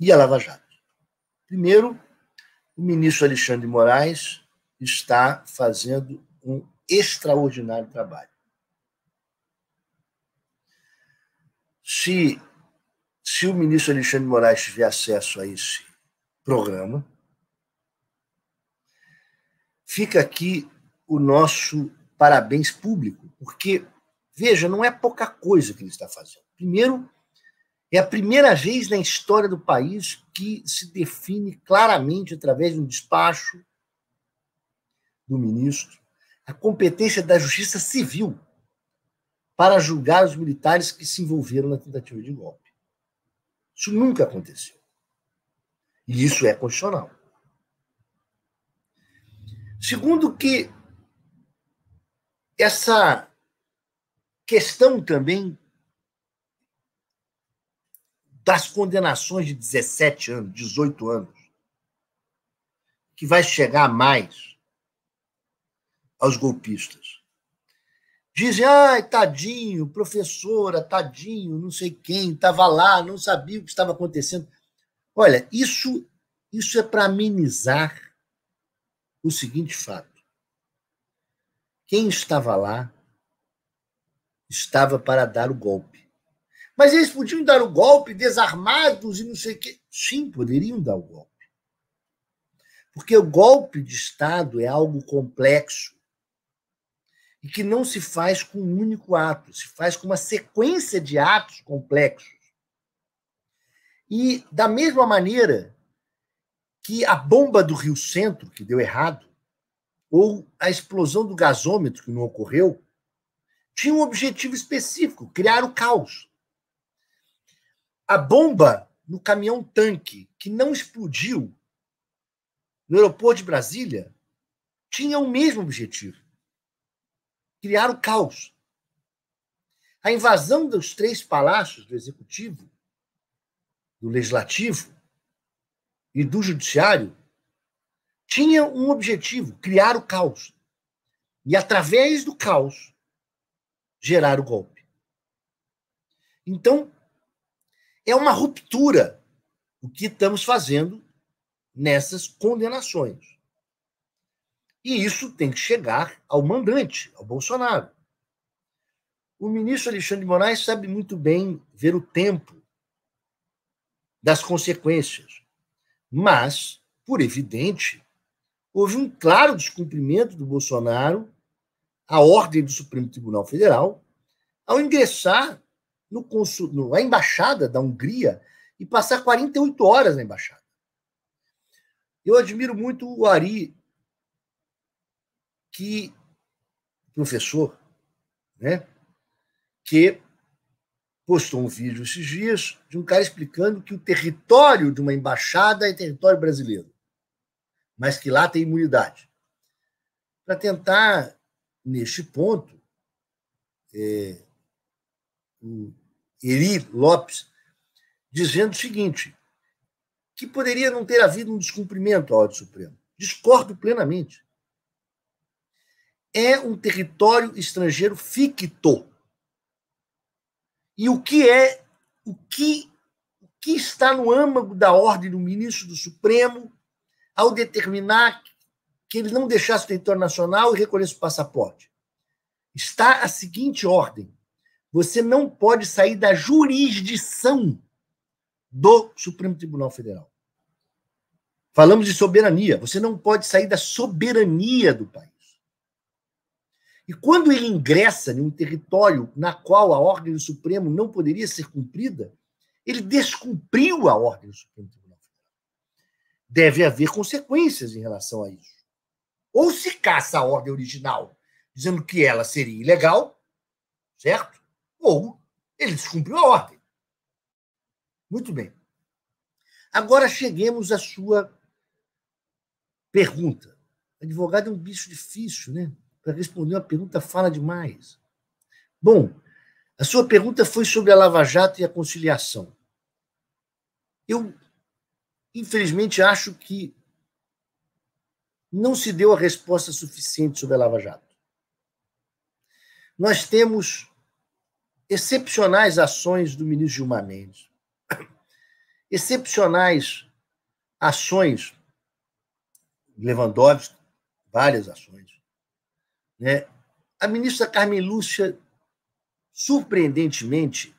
e a Lava Jato. Primeiro, o ministro Alexandre de Moraes está fazendo um extraordinário trabalho. Se, se o ministro Alexandre de Moraes tiver acesso a esse programa, fica aqui o nosso parabéns público, porque, veja, não é pouca coisa que ele está fazendo. Primeiro, é a primeira vez na história do país que se define claramente, através de um despacho do ministro, a competência da Justiça Civil para julgar os militares que se envolveram na tentativa de golpe. Isso nunca aconteceu. E isso é constitucional. Segundo, que essa questão também das condenações de 17 anos, 18 anos, que vai chegar mais aos golpistas. Dizem, ai, tadinho, professora, tadinho, não sei quem, estava lá, não sabia o que estava acontecendo. Olha, isso, isso é para amenizar o seguinte fato quem estava lá estava para dar o golpe. Mas eles podiam dar o golpe desarmados e não sei o quê. Sim, poderiam dar o golpe. Porque o golpe de Estado é algo complexo e que não se faz com um único ato, se faz com uma sequência de atos complexos. E, da mesma maneira que a bomba do Rio Centro, que deu errado, ou a explosão do gasômetro, que não ocorreu, tinha um objetivo específico: criar o caos. A bomba no caminhão-tanque, que não explodiu no aeroporto de Brasília, tinha o mesmo objetivo: criar o caos. A invasão dos três palácios do executivo, do legislativo e do judiciário tinha um objetivo: criar o caos. E através do caos, gerar o golpe. Então, é uma ruptura o que estamos fazendo nessas condenações. E isso tem que chegar ao mandante, ao Bolsonaro. O ministro Alexandre de Moraes sabe muito bem ver o tempo das consequências, mas, por evidente, houve um claro descumprimento do Bolsonaro à ordem do Supremo Tribunal Federal ao ingressar no consul, no, na embaixada da Hungria e passar 48 horas na embaixada. Eu admiro muito o Ari, que professor, né, que postou um vídeo esses dias de um cara explicando que o território de uma embaixada é território brasileiro mas que lá tem imunidade. Para tentar, neste ponto, é, o Eri Lopes dizendo o seguinte, que poderia não ter havido um descumprimento ao ordem suprema. Discordo plenamente. É um território estrangeiro ficto. E o que é, o que, o que está no âmago da ordem do ministro do Supremo, ao determinar que ele não deixasse o território nacional e recolhesse o passaporte. Está a seguinte ordem: você não pode sair da jurisdição do Supremo Tribunal Federal. Falamos de soberania. Você não pode sair da soberania do país. E quando ele ingressa em um território na qual a ordem do Supremo não poderia ser cumprida, ele descumpriu a ordem do Supremo deve haver consequências em relação a isso. Ou se caça a ordem original, dizendo que ela seria ilegal, certo? Ou ele descumpriu a ordem. Muito bem. Agora cheguemos à sua pergunta. Advogado é um bicho difícil, né? Para responder uma pergunta, fala demais. Bom, a sua pergunta foi sobre a Lava Jato e a conciliação. Eu infelizmente, acho que não se deu a resposta suficiente sobre a Lava Jato. Nós temos excepcionais ações do ministro Gilmar Mendes, excepcionais ações Lewandowski, várias ações. Né? A ministra Carmen Lúcia, surpreendentemente,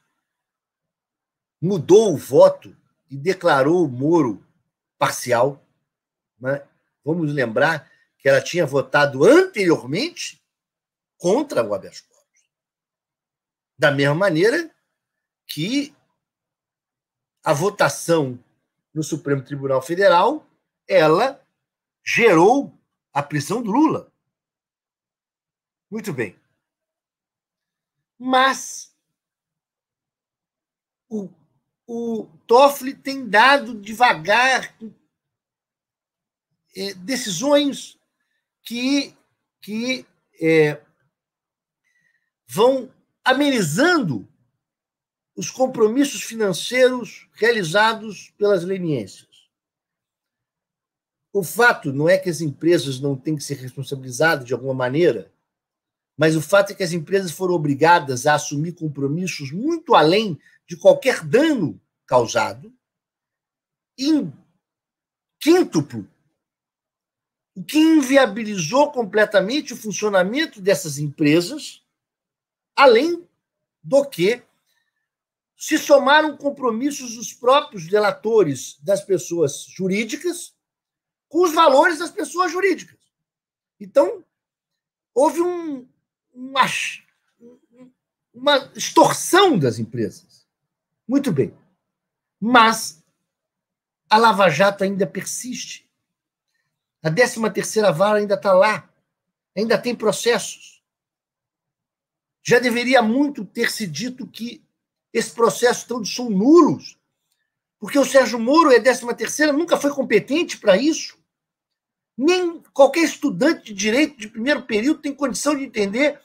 mudou o voto e declarou o Moro parcial. Né? Vamos lembrar que ela tinha votado anteriormente contra o habeas corpus. Da mesma maneira que a votação no Supremo Tribunal Federal, ela gerou a prisão do Lula. Muito bem. Mas o o Toffoli tem dado devagar é, decisões que, que é, vão amenizando os compromissos financeiros realizados pelas leniências. O fato não é que as empresas não têm que ser responsabilizadas de alguma maneira, mas o fato é que as empresas foram obrigadas a assumir compromissos muito além de qualquer dano causado em quíntuplo, o que inviabilizou completamente o funcionamento dessas empresas, além do que se somaram compromissos dos próprios delatores das pessoas jurídicas com os valores das pessoas jurídicas. Então, houve um, uma, uma extorsão das empresas. Muito bem. Mas a Lava Jato ainda persiste. A 13ª vara ainda está lá. Ainda tem processos. Já deveria muito ter se dito que esses processos todos são nulos, porque o Sérgio Moro é 13ª, nunca foi competente para isso. Nem qualquer estudante de direito de primeiro período tem condição de entender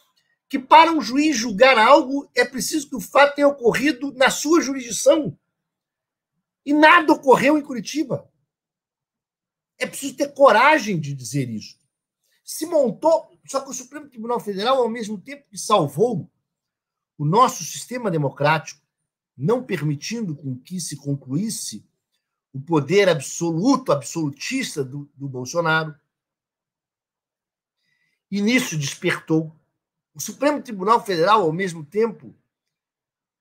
que para um juiz julgar algo é preciso que o fato tenha ocorrido na sua jurisdição e nada ocorreu em Curitiba. É preciso ter coragem de dizer isso. Se montou, só que o Supremo Tribunal Federal, ao mesmo tempo que salvou o nosso sistema democrático, não permitindo com que se concluísse o poder absoluto, absolutista do, do Bolsonaro, e nisso despertou. O Supremo Tribunal Federal, ao mesmo tempo,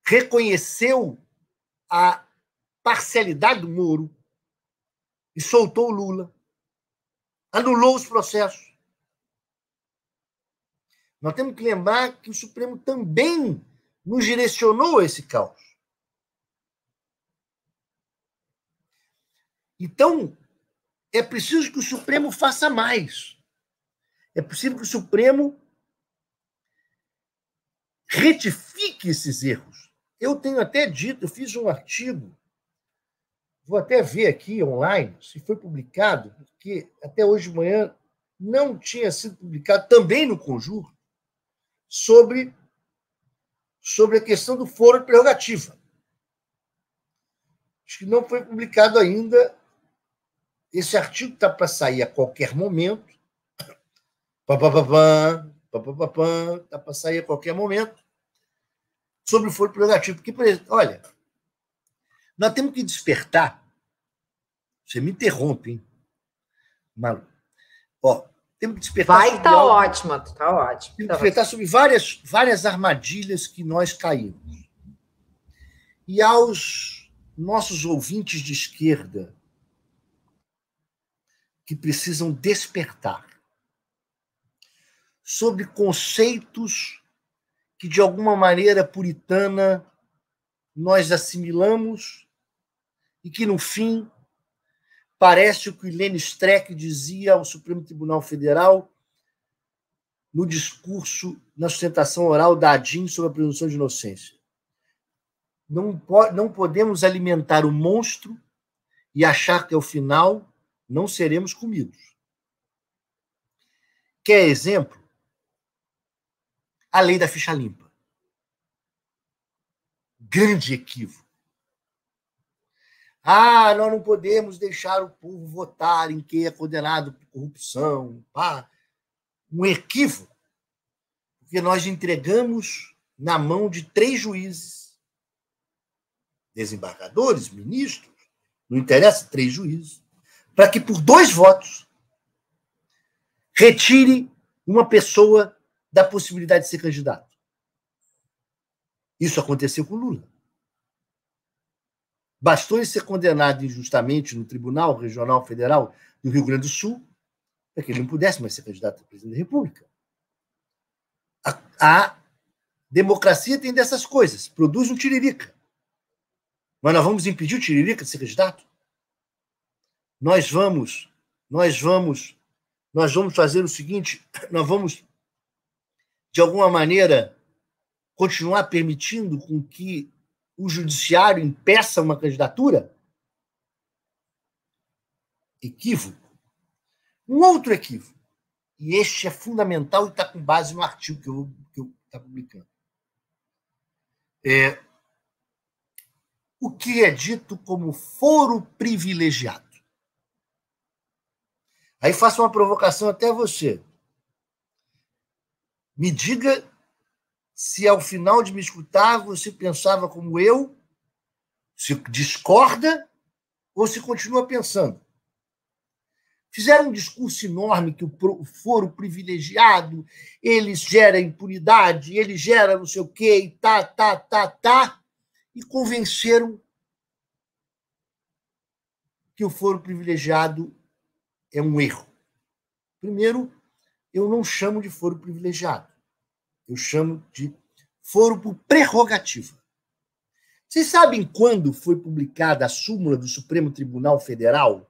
reconheceu a parcialidade do Moro e soltou o Lula. Anulou os processos. Nós temos que lembrar que o Supremo também nos direcionou esse caos. Então, é preciso que o Supremo faça mais. É preciso que o Supremo retifique esses erros. Eu tenho até dito, eu fiz um artigo Vou até ver aqui online se foi publicado, porque até hoje de manhã não tinha sido publicado também no Conjuro sobre, sobre a questão do foro de prerrogativa. Acho que não foi publicado ainda. Esse artigo está para sair a qualquer momento. Está para sair a qualquer momento. Sobre o foro prerrogativo. Porque, por exemplo, olha, nós temos que despertar. Você me interrompe, hein? Malu. Ó, temos que despertar. Vai, tá algo. ótima, tá ótimo. Temos tá que despertar ótimo. sobre várias, várias armadilhas que nós caímos. E aos nossos ouvintes de esquerda que precisam despertar sobre conceitos que, de alguma maneira puritana, nós assimilamos e que, no fim, parece o que Lênin Streck dizia ao Supremo Tribunal Federal no discurso na sustentação oral da ADIM sobre a presunção de inocência. Não, po não podemos alimentar o monstro e achar que ao final não seremos comidos. Quer exemplo? A lei da ficha limpa. Grande equívoco ah, nós não podemos deixar o povo votar em quem é condenado por corrupção. Pá. Um equívoco. Porque nós entregamos na mão de três juízes, desembargadores, ministros, não interessa, três juízes, para que por dois votos retire uma pessoa da possibilidade de ser candidato. Isso aconteceu com Lula. Bastou ele ser condenado injustamente no Tribunal Regional Federal do Rio Grande do Sul para que ele não pudesse mais ser candidato a presidente da República. A, a democracia tem dessas coisas, produz um tiririca. Mas nós vamos impedir o tiririca de ser candidato? Nós vamos, nós vamos, nós vamos fazer o seguinte, nós vamos de alguma maneira continuar permitindo com que o judiciário impeça uma candidatura? Equívoco. Um outro equívoco, e este é fundamental e está com base no artigo que eu estou tá publicando. É, o que é dito como foro privilegiado. Aí faço uma provocação até você. Me diga se ao final de me escutar você pensava como eu, se discorda ou se continua pensando. Fizeram um discurso enorme que o foro privilegiado, ele gera impunidade, ele gera não sei o quê, e tá, tá, tá, tá, e convenceram que o foro privilegiado é um erro. Primeiro, eu não chamo de foro privilegiado. Eu chamo de foro por prerrogativa. Vocês sabem quando foi publicada a súmula do Supremo Tribunal Federal?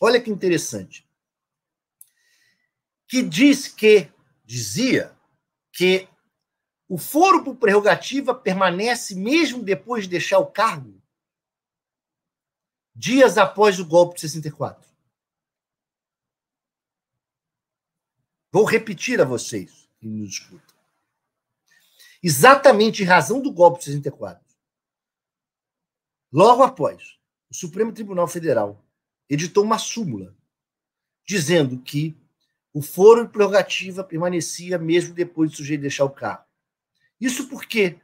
Olha que interessante. Que diz que, dizia, que o foro por prerrogativa permanece mesmo depois de deixar o cargo, dias após o golpe de 64. Vou repetir a vocês que nos escutam exatamente em razão do golpe de 64. Logo após, o Supremo Tribunal Federal editou uma súmula dizendo que o foro de prerrogativa permanecia mesmo depois do sujeito deixar o carro. Isso porque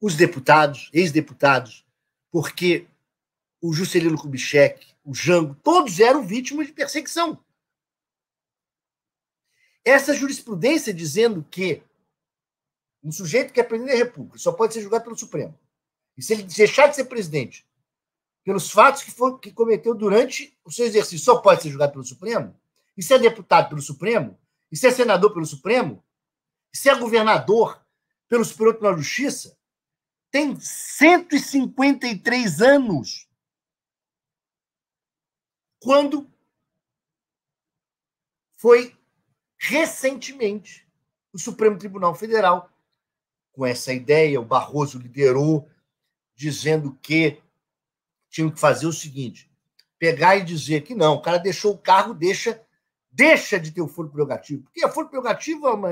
os deputados, ex-deputados, porque o Juscelino Kubitschek, o Jango, todos eram vítimas de perseguição. Essa jurisprudência dizendo que um sujeito que é presidente da República só pode ser julgado pelo Supremo. E se ele deixar de ser presidente pelos fatos que, for, que cometeu durante o seu exercício, só pode ser julgado pelo Supremo? E se é deputado pelo Supremo? E se é senador pelo Supremo? E se é governador pelo Superior Tribunal de Justiça? Tem 153 anos. Quando foi recentemente o Supremo Tribunal Federal com essa ideia, o Barroso liderou, dizendo que tinham que fazer o seguinte: pegar e dizer que não, o cara deixou o carro deixa deixa de ter o foro prerrogativo. Porque a foro prerrogativo é, uma,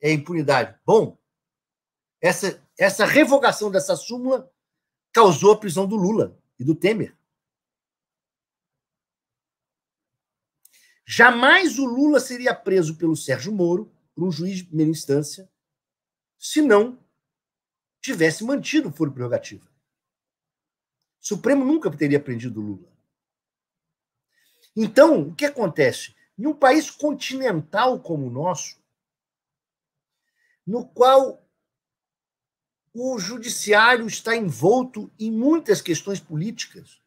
é impunidade. Bom, essa, essa revogação dessa súmula causou a prisão do Lula e do Temer. Jamais o Lula seria preso pelo Sérgio Moro, por um juiz de primeira instância, se não tivesse mantido o fundo prerrogativa. O Supremo nunca teria prendido Lula. Então, o que acontece? Em um país continental como o nosso, no qual o judiciário está envolto em muitas questões políticas.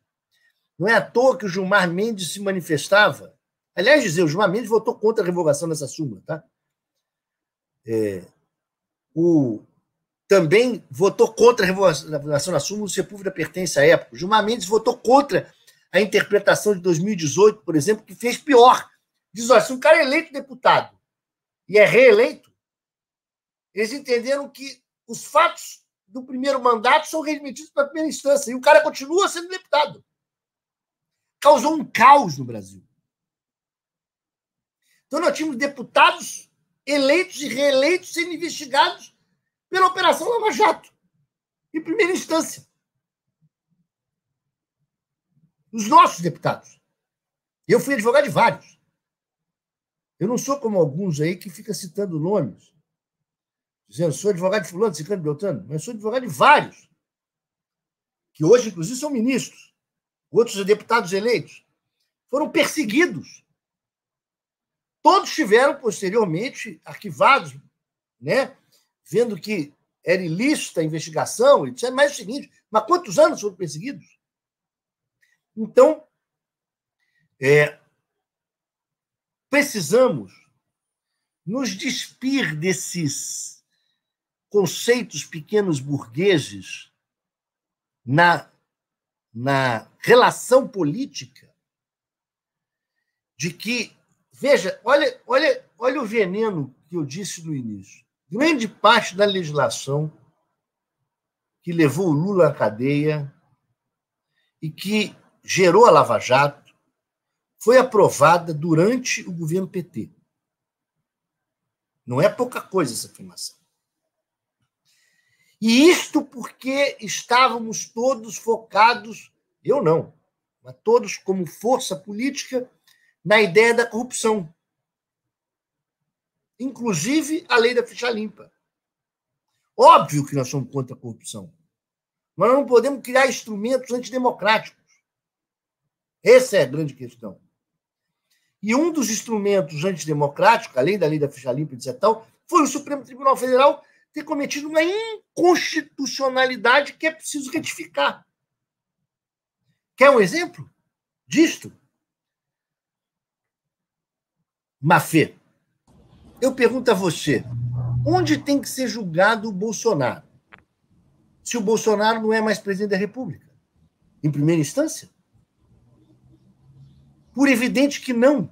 Não é à toa que o Gilmar Mendes se manifestava. Aliás, dizer, o Gilmar Mendes votou contra a revogação dessa súmula, tá? É, o também votou contra a revogação da súmula, o Sepúlveda pertence à época. Gilmar Mendes votou contra a interpretação de 2018, por exemplo, que fez pior. Diz, olha, se um cara é eleito deputado e é reeleito, eles entenderam que os fatos do primeiro mandato são remetidos para a primeira instância e o cara continua sendo deputado. Causou um caos no Brasil. Então nós tínhamos deputados eleitos e reeleitos sendo investigados pela Operação Lava Jato, em primeira instância. Os nossos deputados. Eu fui advogado de vários. Eu não sou como alguns aí que fica citando nomes, dizendo sou advogado de fulano, ciclano, beltrano, mas sou advogado de vários, que hoje, inclusive, são ministros, outros deputados eleitos, foram perseguidos Todos tiveram posteriormente arquivados, né? Vendo que era ilícita a investigação, etc. Mas é o seguinte: mas quantos anos foram perseguidos? Então, é, precisamos nos despir desses conceitos pequenos burgueses na, na relação política de que Veja, olha, olha, olha o veneno que eu disse no início. Grande parte da legislação que levou o Lula à cadeia e que gerou a Lava Jato foi aprovada durante o governo PT. Não é pouca coisa essa afirmação. E isto porque estávamos todos focados, eu não, mas todos como força política na ideia da corrupção. Inclusive a lei da ficha limpa. Óbvio que nós somos contra a corrupção. Mas nós não podemos criar instrumentos antidemocráticos. Essa é a grande questão. E um dos instrumentos antidemocráticos, além da lei da ficha limpa, etc., foi o Supremo Tribunal Federal ter cometido uma inconstitucionalidade que é preciso retificar. Quer um exemplo disto? Mafê, eu pergunto a você, onde tem que ser julgado o Bolsonaro? Se o Bolsonaro não é mais presidente da República, em primeira instância? Por evidente que não.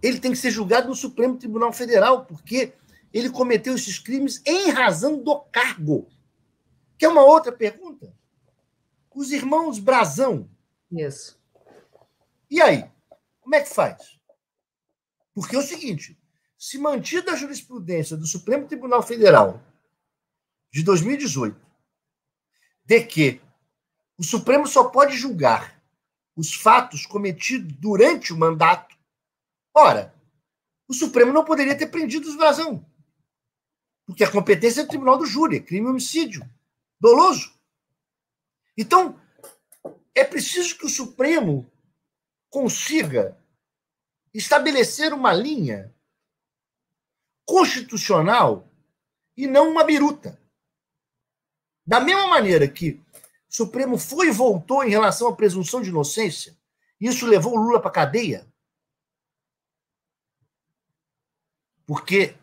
Ele tem que ser julgado no Supremo Tribunal Federal, porque ele cometeu esses crimes em razão do cargo. Que é uma outra pergunta. Os irmãos Brazão. Isso. E aí? Como é que faz? Porque é o seguinte: se mantida a jurisprudência do Supremo Tribunal Federal de 2018, de que o Supremo só pode julgar os fatos cometidos durante o mandato, ora, o Supremo não poderia ter prendido os brasão. Porque a competência é do Tribunal do Júri, é crime e homicídio, doloso. Então, é preciso que o Supremo consiga estabelecer uma linha constitucional e não uma biruta. Da mesma maneira que o Supremo foi e voltou em relação à presunção de inocência, isso levou Lula para cadeia. Porque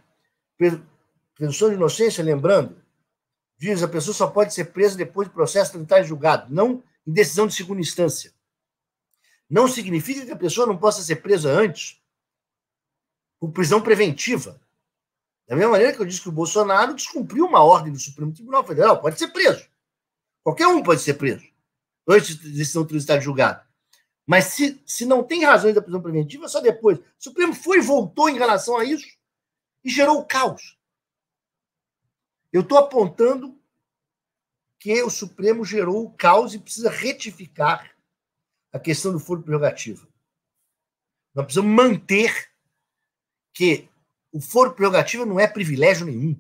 presunção de inocência, lembrando, diz a pessoa só pode ser presa depois do processo de julgado, não em decisão de segunda instância não significa que a pessoa não possa ser presa antes, por prisão preventiva. Da mesma maneira que eu disse que o Bolsonaro descumpriu uma ordem do Supremo Tribunal Federal, pode ser preso. Qualquer um pode ser preso, antes de decisão transitar julgada. Mas se, se não tem razões da prisão preventiva, só depois. O Supremo foi e voltou em relação a isso e gerou o caos. Eu estou apontando que o Supremo gerou o caos e precisa retificar a questão do foro prerrogativo. Nós precisamos manter que o foro prerrogativo não é privilégio nenhum.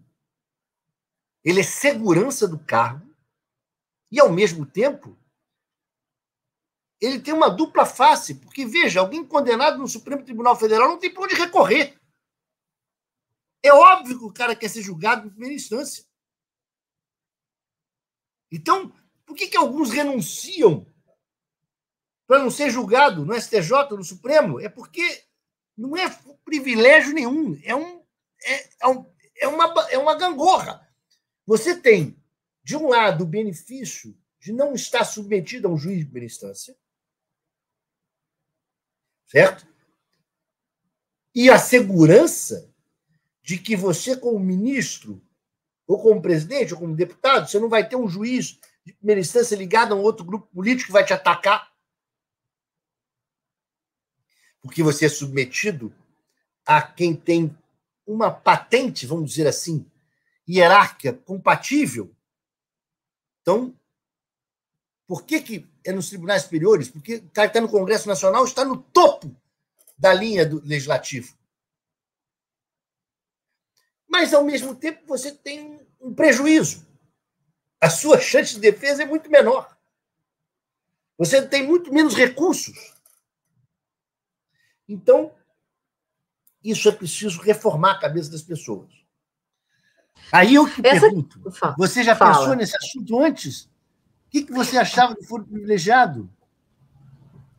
Ele é segurança do cargo e, ao mesmo tempo, ele tem uma dupla face, porque, veja, alguém condenado no Supremo Tribunal Federal não tem para onde recorrer. É óbvio que o cara quer ser julgado em primeira instância. Então, por que, que alguns renunciam para não ser julgado no STJ, no Supremo, é porque não é privilégio nenhum, é, um, é, é, um, é, uma, é uma gangorra. Você tem, de um lado, o benefício de não estar submetido a um juiz de primeira instância, certo? E a segurança de que você, como ministro, ou como presidente, ou como deputado, você não vai ter um juiz de primeira instância ligado a um outro grupo político que vai te atacar porque você é submetido a quem tem uma patente, vamos dizer assim, hierárquica compatível. Então, por que, que é nos tribunais superiores? Porque o cara que está no Congresso Nacional está no topo da linha do legislativo. Mas, ao mesmo tempo, você tem um prejuízo. A sua chance de defesa é muito menor. Você tem muito menos recursos então, isso é preciso reformar a cabeça das pessoas. Aí eu te Essa... pergunto: você já Fala. pensou nesse assunto antes? O que, você achava do foro privilegiado?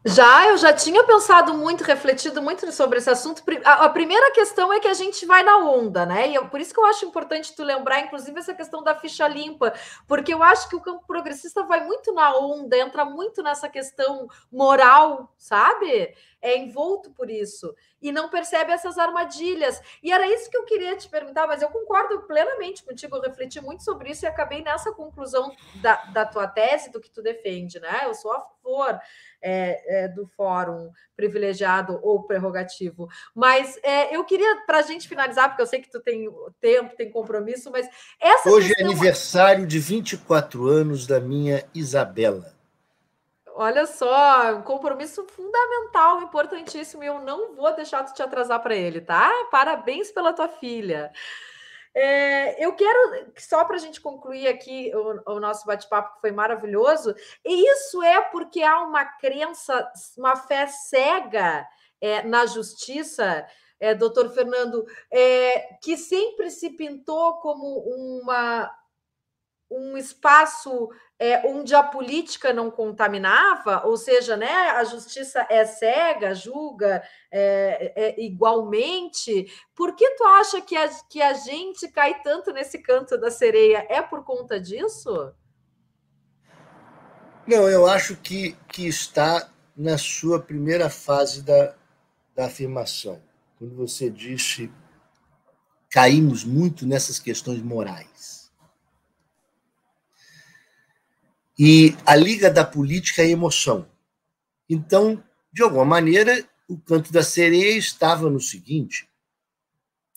Já, eu já tinha pensado muito, refletido muito sobre esse assunto. A, primeira questão é que a gente vai na onda, né? E eu, por isso que eu acho importante tu lembrar, inclusive, essa questão da ficha limpa, porque eu acho que o campo progressista vai muito na onda, entra muito nessa questão moral, sabe? é envolto por isso e não percebe essas armadilhas. E era isso que eu queria te perguntar, mas eu concordo plenamente contigo, eu refleti muito sobre isso e acabei nessa conclusão da, da tua tese, do que tu defende, né? Eu sou a favor é, é, do fórum privilegiado ou prerrogativo. Mas é, eu queria, para a gente finalizar, porque eu sei que tu tem tempo, tem compromisso, mas essa. Hoje é questão... é aniversário de 24 anos da minha Isabela. Olha só, um compromisso fundamental, importantíssimo, e eu não vou deixar de te atrasar para ele, tá? Parabéns pela tua filha. É, eu quero, só para a gente concluir aqui o, o nosso bate-papo, que foi maravilhoso, e isso é porque há uma crença, uma fé cega é, na justiça, é, doutor Fernando, é, que sempre se pintou como uma, um espaço é, onde a política não contaminava, ou seja, né, a justiça é cega, julga é, é, igualmente. Por que tu acha que a, que a gente cai tanto nesse canto da sereia? É por conta disso? Não, eu acho que, que está na sua primeira fase da, da afirmação, quando você disse caímos muito nessas questões morais E a liga da política é emoção. Então, de alguma maneira, o canto da sereia estava no seguinte: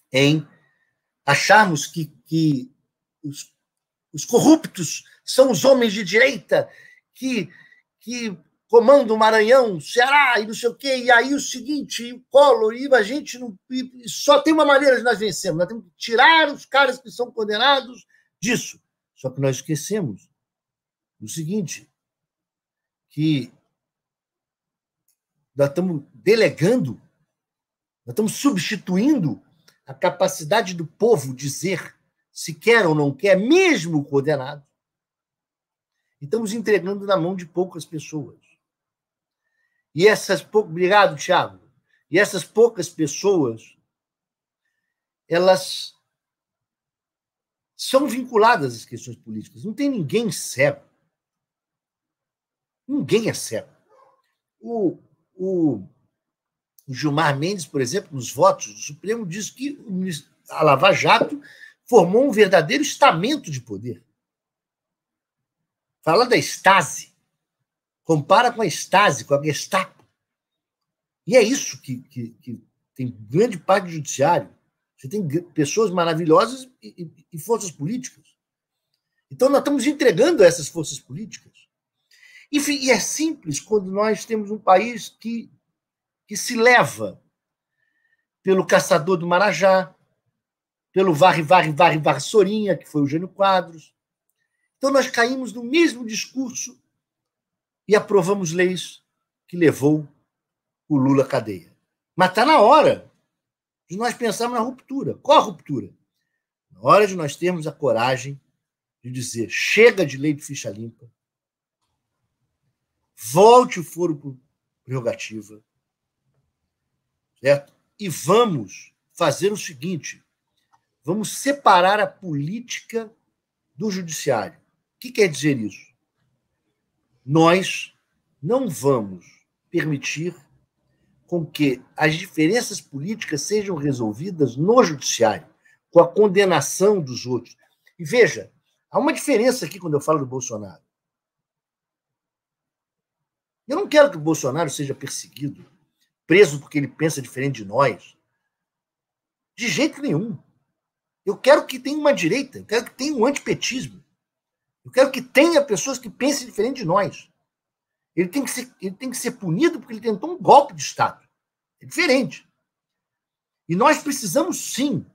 em acharmos que, que os, os corruptos são os homens de direita que, que comandam o Maranhão, Ceará e não sei o quê, e aí o seguinte, o colo, e a gente não. E só tem uma maneira de nós vencermos, nós temos que tirar os caras que são condenados disso. Só que nós esquecemos o seguinte, que nós estamos delegando, nós estamos substituindo a capacidade do povo dizer se quer ou não quer, mesmo coordenado e estamos entregando na mão de poucas pessoas. E essas poucas. Obrigado, Tiago. E essas poucas pessoas, elas são vinculadas às questões políticas. Não tem ninguém cego. Ninguém é cego. O, o Gilmar Mendes, por exemplo, nos votos do Supremo, diz que a Lava Jato formou um verdadeiro estamento de poder. Fala da estase. Compara com a estase, com a Gestapo. E é isso que, que, que tem grande parte do judiciário. Você tem pessoas maravilhosas e, e, e forças políticas. Então, nós estamos entregando essas forças políticas. Enfim, e é simples quando nós temos um país que, que se leva pelo Caçador do Marajá, pelo Varre, Varre, Varre, Varsourinha, que foi o Jânio Quadros. Então nós caímos no mesmo discurso e aprovamos leis que levou o Lula à cadeia. Mas está na hora de nós pensarmos na ruptura. Qual a ruptura? Na hora de nós termos a coragem de dizer chega de lei de ficha limpa, volte o foro por prerrogativa, certo? E vamos fazer o seguinte: vamos separar a política do judiciário. O que quer dizer isso? Nós não vamos permitir com que as diferenças políticas sejam resolvidas no judiciário, com a condenação dos outros. E veja, há uma diferença aqui quando eu falo do Bolsonaro. Eu não quero que o Bolsonaro seja perseguido, preso porque ele pensa diferente de nós. De jeito nenhum. Eu quero que tenha uma direita, eu quero que tenha um antipetismo. Eu quero que tenha pessoas que pensem diferente de nós. Ele tem que ser, ele tem que ser punido porque ele tentou um golpe de Estado. É diferente. E nós precisamos, sim,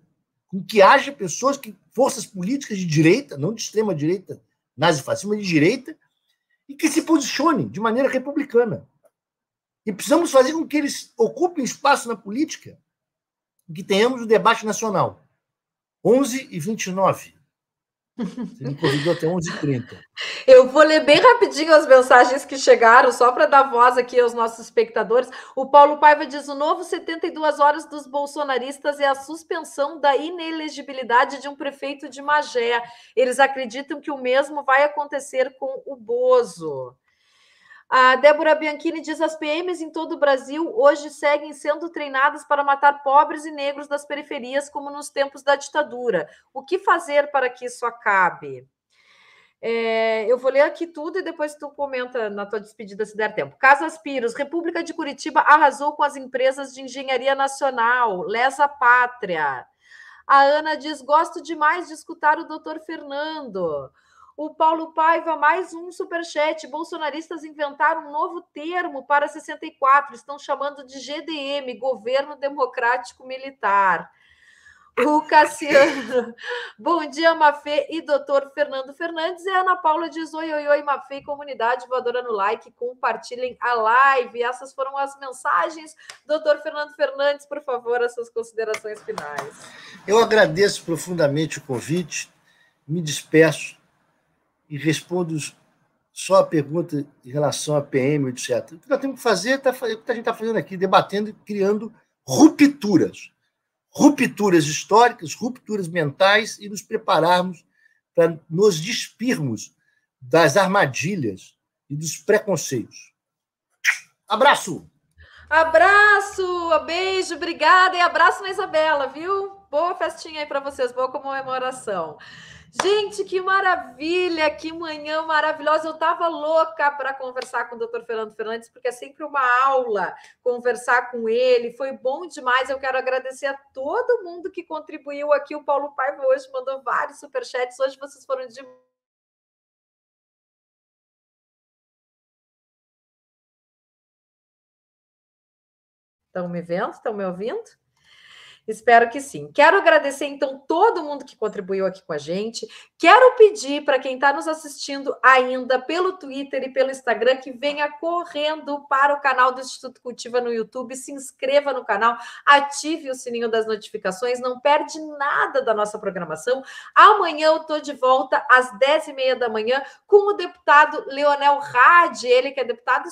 com que haja pessoas que, forças políticas de direita, não de extrema direita nazifascista, mas de direita, e que se posicione de maneira republicana. E precisamos fazer com que eles ocupem espaço na política e que tenhamos o debate nacional. 11 e 29. Você me até 11h30. Eu vou ler bem rapidinho as mensagens que chegaram, só para dar voz aqui aos nossos espectadores. O Paulo Paiva diz: o novo 72 horas dos bolsonaristas é a suspensão da inelegibilidade de um prefeito de Magé. Eles acreditam que o mesmo vai acontecer com o Bozo. A Débora Bianchini diz: as PMs em todo o Brasil hoje seguem sendo treinadas para matar pobres e negros das periferias, como nos tempos da ditadura. O que fazer para que isso acabe? É, eu vou ler aqui tudo e depois tu comenta na tua despedida se der tempo. Casas Piros, República de Curitiba arrasou com as empresas de engenharia nacional, lesa pátria. A Ana diz: gosto demais de escutar o doutor Fernando. O Paulo Paiva, mais um superchat. Bolsonaristas inventaram um novo termo para 64. Estão chamando de GDM, Governo Democrático Militar. O Cassiano. Bom dia, Mafê e doutor Fernando Fernandes. E Ana Paula diz: oi, oi, oi, Mafê comunidade voadora no like. Compartilhem a live. Essas foram as mensagens. Doutor Fernando Fernandes, por favor, as suas considerações finais. Eu agradeço profundamente o convite. Me despeço e respondo só a pergunta em relação à PM, etc. O que nós temos que fazer tá, é tá, o que a gente está fazendo aqui, debatendo e criando rupturas. Rupturas históricas, rupturas mentais e nos prepararmos para nos despirmos das armadilhas e dos preconceitos. Abraço! Abraço, beijo, obrigada e abraço na Isabela, viu? Boa festinha aí para vocês, boa comemoração. Gente, que maravilha, que manhã maravilhosa. Eu estava louca para conversar com o Dr. Fernando Fernandes, porque é sempre uma aula conversar com ele. Foi bom demais. Eu quero agradecer a todo mundo que contribuiu aqui. O Paulo Paiva hoje mandou vários superchats. Hoje vocês foram de Estão me vendo? Estão me ouvindo? Espero que sim. Quero agradecer, então, todo mundo que contribuiu aqui com a gente. Quero pedir para quem está nos assistindo ainda pelo Twitter e pelo Instagram que venha correndo para o canal do Instituto Cultiva no YouTube, se inscreva no canal, ative o sininho das notificações, não perde nada da nossa programação. Amanhã eu estou de volta às 10h30 da manhã com o deputado Leonel Rade, ele que é deputado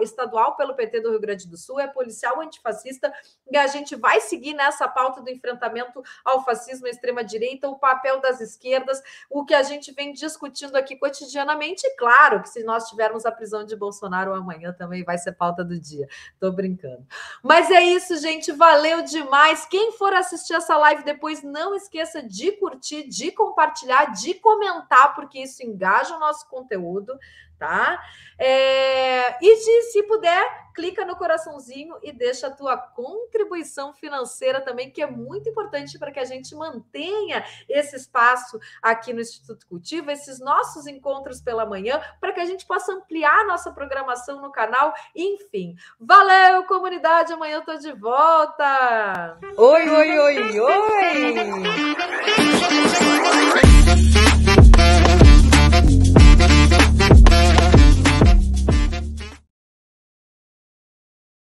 estadual pelo PT do Rio Grande do Sul, é policial antifascista, e a gente vai seguir nessa essa pauta do enfrentamento ao fascismo, e extrema-direita, o papel das esquerdas, o que a gente vem discutindo aqui cotidianamente. E claro que se nós tivermos a prisão de Bolsonaro amanhã também vai ser pauta do dia. estou brincando. Mas é isso, gente. Valeu demais. Quem for assistir essa live depois, não esqueça de curtir, de compartilhar, de comentar, porque isso engaja o nosso conteúdo tá? É, e de, se puder, clica no coraçãozinho e deixa a tua contribuição financeira também, que é muito importante para que a gente mantenha esse espaço aqui no Instituto Cultivo esses nossos encontros pela manhã, para que a gente possa ampliar nossa programação no canal, enfim. Valeu, comunidade, amanhã eu tô de volta. Oi, oi, oi, oi.